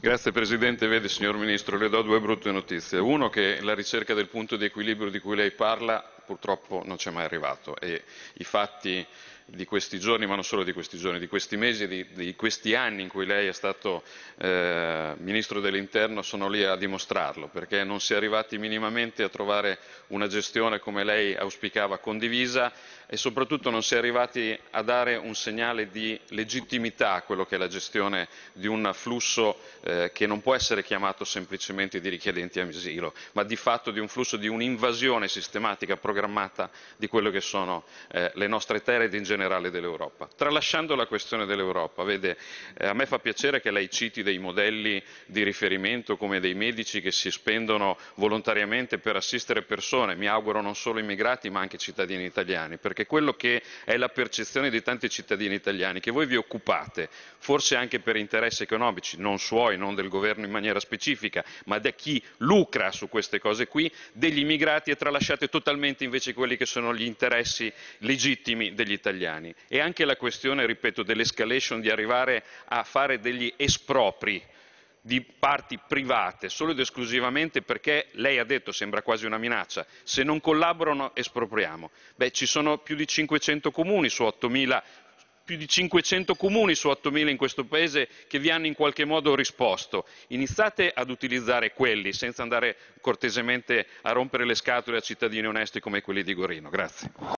Grazie Presidente, vede signor Ministro, le do due brutte notizie. Uno che la ricerca del punto di equilibrio di cui lei parla purtroppo non c'è mai arrivato e i fatti di questi giorni, ma non solo di questi giorni, di questi mesi, di, di questi anni in cui lei è stato eh, Ministro dell'Interno sono lì a dimostrarlo, perché non si è arrivati minimamente a trovare una gestione come lei auspicava condivisa e soprattutto non si è arrivati a dare un segnale di legittimità a quello che è la gestione di un flusso eh, che non può essere chiamato semplicemente di richiedenti asilo, ma di fatto di un flusso di un'invasione sistematica, programmata programmata di quelle che sono eh, le nostre terre ed in generale dell'Europa. Tralasciando la questione dell'Europa, vede, eh, a me fa piacere che lei citi dei modelli di riferimento come dei medici che si spendono volontariamente per assistere persone, mi auguro non solo immigrati ma anche cittadini italiani, perché quello che è la percezione di tanti cittadini italiani, che voi vi occupate, forse anche per interessi economici, non suoi, non del governo in maniera specifica, ma da chi lucra su queste cose qui, degli immigrati e tralasciate totalmente invece quelli che sono gli interessi legittimi degli italiani. E anche la questione, ripeto, dell'escalation, di arrivare a fare degli espropri di parti private solo ed esclusivamente perché lei ha detto, sembra quasi una minaccia, se non collaborano espropriamo. Beh, ci sono più di 500 comuni su 8.000 più di 500 comuni su 8.000 in questo paese che vi hanno in qualche modo risposto. Iniziate ad utilizzare quelli senza andare cortesemente a rompere le scatole a cittadini onesti come quelli di Gorino. Grazie.